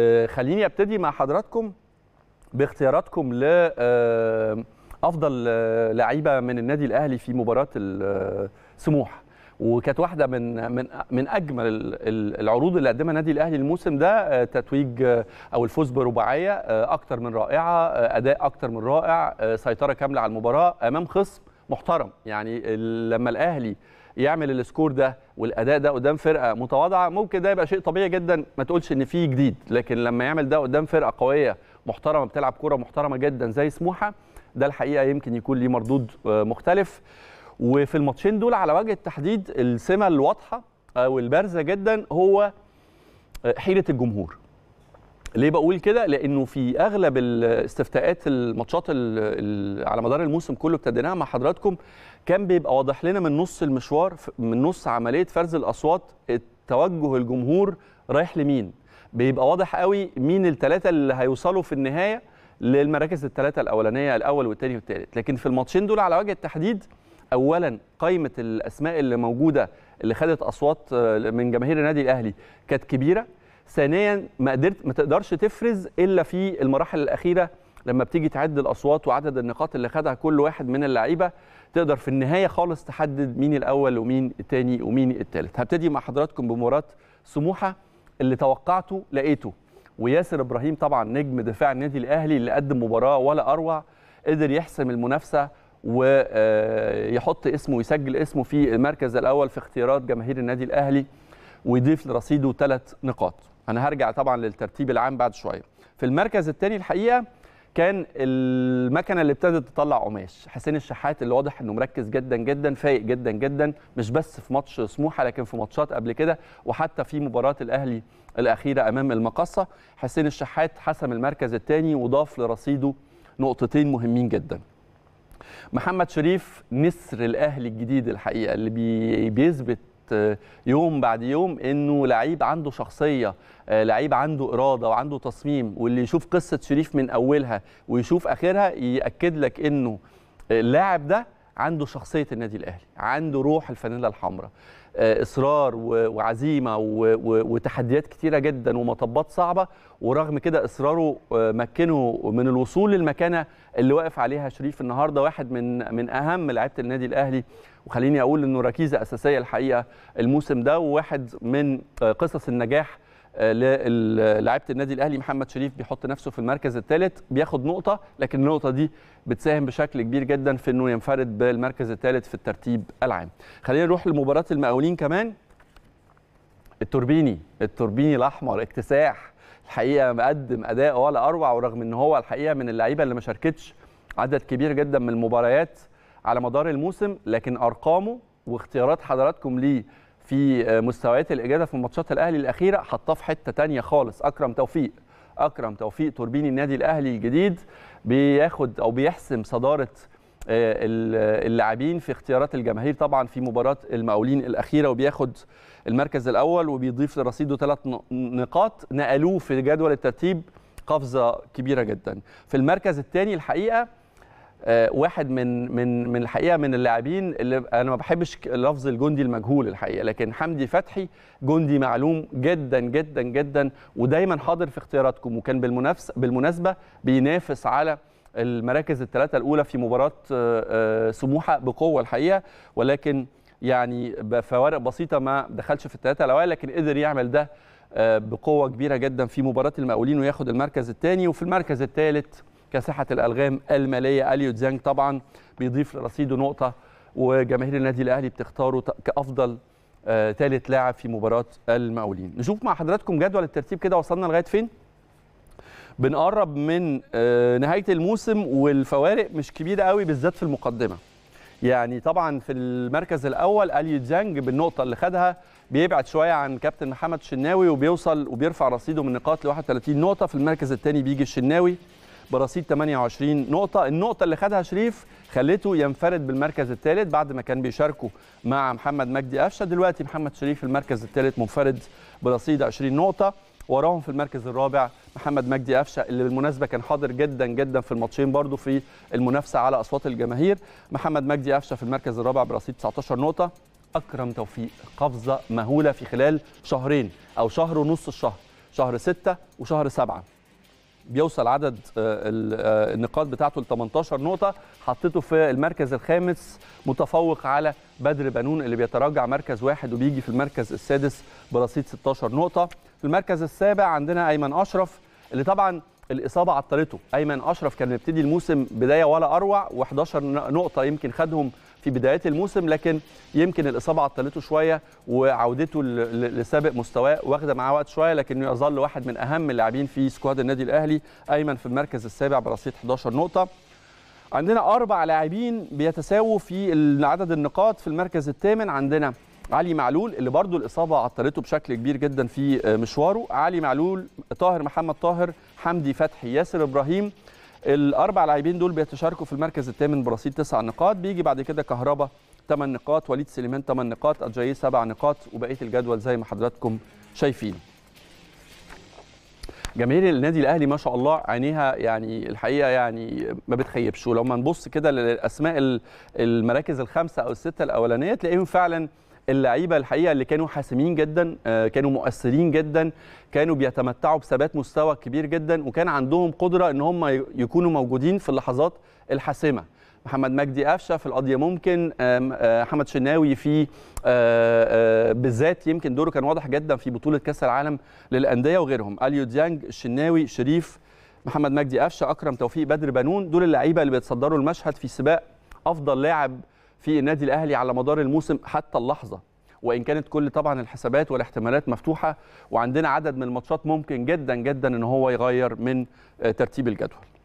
آه، خليني ابتدي مع حضراتكم باختياراتكم ل آه، افضل آه، لعيبه من النادي الاهلي في مباراه السموح وكانت واحده من من من اجمل العروض اللي قدمها النادي الاهلي الموسم ده تتويج او الفوز برباعيه اكتر من رائعه اداء اكتر من رائع سيطره كامله على المباراه امام خصم محترم يعني لما الاهلي يعمل السكور ده والاداء ده قدام فرقه متواضعه ممكن ده يبقى شيء طبيعي جدا ما تقولش ان فيه جديد لكن لما يعمل ده قدام فرقه قويه محترمه بتلعب كوره محترمه جدا زي سموحه ده الحقيقه يمكن يكون ليه مردود آه، مختلف وفي الماتشين دول على وجه التحديد السمه الواضحه او البارزه جدا هو آه، حيره الجمهور ليه بقول كده؟ لانه في اغلب الاستفتاءات الماتشات على مدار الموسم كله ابتديناها مع حضراتكم كان بيبقى واضح لنا من نص المشوار من نص عمليه فرز الاصوات توجه الجمهور رايح لمين بيبقى واضح قوي مين الثلاثه اللي هيوصلوا في النهايه للمراكز الثلاثه الاولانيه الاول والثاني والثالث لكن في الماتشين دول على وجه التحديد اولا قائمه الاسماء اللي موجوده اللي خدت اصوات آه، من جماهير النادي الاهلي كانت كبيره ثانيا ما قدرت ما تقدرش تفرز الا في المراحل الاخيره لما بتيجي تعد الاصوات وعدد النقاط اللي خدها كل واحد من اللعيبه تقدر في النهايه خالص تحدد مين الاول ومين الثاني ومين الثالث هبتدي مع حضراتكم بمباراه سموحه اللي توقعته لقيته وياسر ابراهيم طبعا نجم دفاع النادي الاهلي اللي قدم مباراه ولا اروع قدر يحسم المنافسه ويحط آه، اسمه ويسجل اسمه في المركز الاول في اختيارات جماهير النادي الاهلي ويضيف لرصيده ثلاث نقاط انا هرجع طبعا للترتيب العام بعد شويه في المركز الثاني الحقيقه كان المكنه اللي ابتدت تطلع قماش حسين الشحات اللي واضح انه مركز جدا جدا فايق جدا جدا مش بس في ماتش سموحه لكن في ماتشات قبل كده وحتى في مباراه الاهلي الاخيره امام المقصه حسين الشحات حسم المركز الثاني وضاف لرصيده نقطتين مهمين جدا محمد شريف نسر الاهلي الجديد الحقيقه اللي بيثبت آه، يوم بعد يوم انه لعيب عنده شخصيه آه، لعيب عنده اراده وعنده تصميم واللي يشوف قصه شريف من اولها ويشوف اخرها ياكد لك انه آه، اللاعب ده عنده شخصيه النادي الاهلي عنده روح الفانيلا الحمراء آه، اصرار وعزيمه وتحديات كتيره جدا ومطبات صعبه ورغم كده اصراره آه، مكنه من الوصول للمكانه اللي واقف عليها شريف النهارده واحد من من اهم لعبة النادي الاهلي وخليني اقول انه ركيزه اساسيه الحقيقه الموسم ده وواحد من آه، قصص النجاح للاعيبه النادي الاهلي محمد شريف بيحط نفسه في المركز الثالث بياخد نقطه لكن النقطه دي بتساهم بشكل كبير جدا في انه ينفرد بالمركز الثالث في الترتيب العام خلينا نروح لمباراه المقاولين كمان التوربيني التوربيني الاحمر اكتساح الحقيقه مقدم اداء ولا اروع ورغم ان هو الحقيقه من اللعيبه اللي ما شاركتش عدد كبير جدا من المباريات على مدار الموسم لكن ارقامه واختيارات حضراتكم ليه في آه، مستويات الاجاده في ماتشات الاهلي الاخيره حطاه في حته ثانيه خالص اكرم توفيق اكرم توفيق توربيني النادي الاهلي الجديد بياخد او بيحسم صداره آه، اللاعبين في اختيارات الجماهير طبعا في مباراه المقاولين الاخيره وبياخد المركز الاول وبيضيف لرصيده ثلاث نقاط نقلوه في جدول الترتيب قفزه كبيره جدا في المركز الثاني الحقيقه آه، واحد من من من الحقيقه من اللاعبين اللي انا ما بحبش لفظ الجندي المجهول الحقيقه لكن حمدي فتحي جندي معلوم جدا جدا جدا ودايما حاضر في اختياراتكم وكان بالمنافس بالمناسبه بينافس على المراكز الثلاثه الاولى في مباراه آه، آه، سموحه بقوه الحقيقه ولكن يعني بفوارق بسيطه ما دخلش في الثلاثه الاوائل لكن قدر يعمل ده بقوه كبيره جدا في مباراه المقاولين وياخد المركز الثاني وفي المركز الثالث كساحه الالغام الماليه اليو زيانج طبعا بيضيف لرصيده نقطه وجماهير النادي الاهلي بتختاره كافضل ثالث آه، لاعب في مباراه المقاولين نشوف مع حضراتكم جدول الترتيب كده وصلنا لغايه فين بنقرب من آه، نهايه الموسم والفوارق مش كبيره قوي بالذات في المقدمه يعني طبعا في المركز الاول اليو زانج بالنقطه اللي خدها بيبعد شويه عن كابتن محمد الشناوي وبيوصل وبيرفع رصيده من نقاط ل 31 نقطه في المركز الثاني بيجي الشناوي برصيد 28 نقطه النقطه اللي خدها شريف خلته ينفرد بالمركز الثالث بعد ما كان بيشاركه مع محمد مجدي قفشه دلوقتي محمد شريف المركز الثالث منفرد برصيد 20 نقطه وراهم في المركز الرابع محمد مجدي قفشه اللي بالمناسبه كان حاضر جدا جدا في الماتشين برضو في المنافسه على اصوات الجماهير محمد مجدي قفشه في المركز الرابع برصيد 19 نقطه اكرم توفيق قفزه مهوله في خلال شهرين او شهر ونص الشهر شهر 6 وشهر 7 بيوصل عدد آه، آه، النقاط بتاعته ل 18 نقطه حطيته في المركز الخامس متفوق على بدر بنون اللي بيتراجع مركز واحد وبيجي في المركز السادس برصيد 16 نقطه في المركز السابع عندنا ايمن اشرف اللي طبعا الاصابه عطلته ايمن اشرف كان مبتدي الموسم بدايه ولا اروع و11 نقطه يمكن خدهم في بدايات الموسم لكن يمكن الاصابه عطلته شويه وعودته لسابق مستواه واخده معاه وقت شويه لكنه يظل واحد من اهم اللاعبين في سكواد النادي الاهلي ايمن في المركز السابع برصيد 11 نقطه عندنا اربع لاعبين بيتساووا في عدد النقاط في المركز الثامن عندنا علي معلول اللي برضه الإصابة عطلته بشكل كبير جدا في آه، مشواره علي معلول طاهر محمد طاهر حمدي فتحي ياسر إبراهيم الاربع لاعبين دول بيتشاركوا في المركز الثامن برصيد تسع نقاط بيجي بعد كده كهربا ثمان نقاط وليد سليمان ثمان نقاط اجاي سبع نقاط وبقيه الجدول زي ما حضراتكم شايفين جماهير النادي الاهلي ما شاء الله عينيها يعني الحقيقه يعني ما بتخيبش ولما نبص كده لاسماء المراكز الخمسه او السته الاولانيه تلاقيهم فعلا اللعيبه الحقيقه اللي كانوا حاسمين جدا آه، كانوا مؤثرين جدا كانوا بيتمتعوا بثبات مستوى كبير جدا وكان عندهم قدره ان هم يكونوا موجودين في اللحظات الحاسمه محمد مجدي قفشه في القضيه ممكن آه، محمد شناوي في آه، بالذات يمكن دوره كان واضح جدا في بطوله كاس العالم للانديه وغيرهم اليو ديانج الشناوي شريف محمد مجدي قفشه اكرم توفيق بدر بنون دول اللعيبه اللي بيتصدروا المشهد في سباق افضل لاعب في النادي الاهلي على مدار الموسم حتى اللحظه وان كانت كل طبعا الحسابات والاحتمالات مفتوحه وعندنا عدد من الماتشات ممكن جدا جدا ان هو يغير من آه، ترتيب الجدول